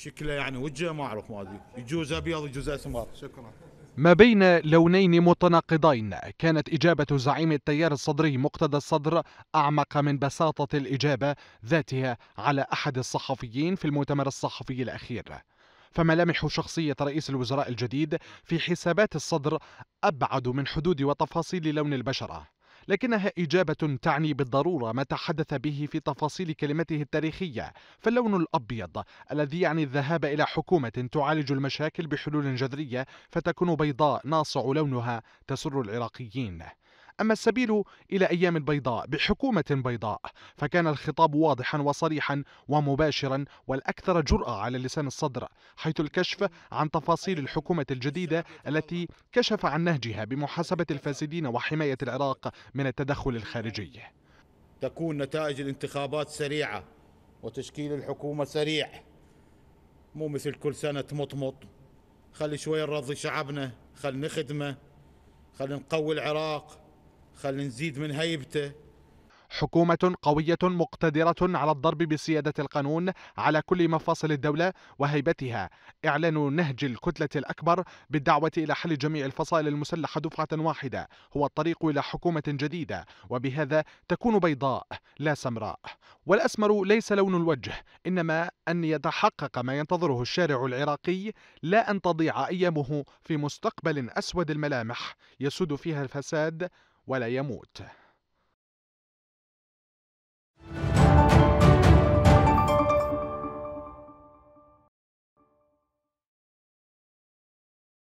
شكله يعني وجهه ما اعرف ما ادري يجوز ابيض يجوز اسمر شكرا ما بين لونين متناقضين كانت إجابة زعيم التيار الصدري مقتدى الصدر أعمق من بساطة الإجابة ذاتها على أحد الصحفيين في المؤتمر الصحفي الأخير فملامح شخصية رئيس الوزراء الجديد في حسابات الصدر أبعد من حدود وتفاصيل لون البشرة لكنها إجابة تعني بالضرورة ما تحدث به في تفاصيل كلمته التاريخية فاللون الأبيض الذي يعني الذهاب إلى حكومة تعالج المشاكل بحلول جذرية فتكون بيضاء ناصع لونها تسر العراقيين أما السبيل إلى أيام بيضاء بحكومة بيضاء فكان الخطاب واضحا وصريحا ومباشرا والأكثر جرأة على لسان الصدر حيث الكشف عن تفاصيل الحكومة الجديدة التي كشف عن نهجها بمحاسبة الفاسدين وحماية العراق من التدخل الخارجي تكون نتائج الانتخابات سريعة وتشكيل الحكومة سريع مو مثل كل سنة تمطمط خلي شوية نرضي شعبنا خلي نخدمه خلي نقوي العراق خلينا نزيد من هيبته حكومة قوية مقتدرة على الضرب بسيادة القانون على كل مفاصل الدولة وهيبتها إعلان نهج الكتلة الأكبر بالدعوة إلى حل جميع الفصائل المسلحة دفعة واحدة هو الطريق إلى حكومة جديدة وبهذا تكون بيضاء لا سمراء والأسمر ليس لون الوجه إنما أن يتحقق ما ينتظره الشارع العراقي لا أن تضيع أيامه في مستقبل أسود الملامح يسود فيها الفساد ولا يموت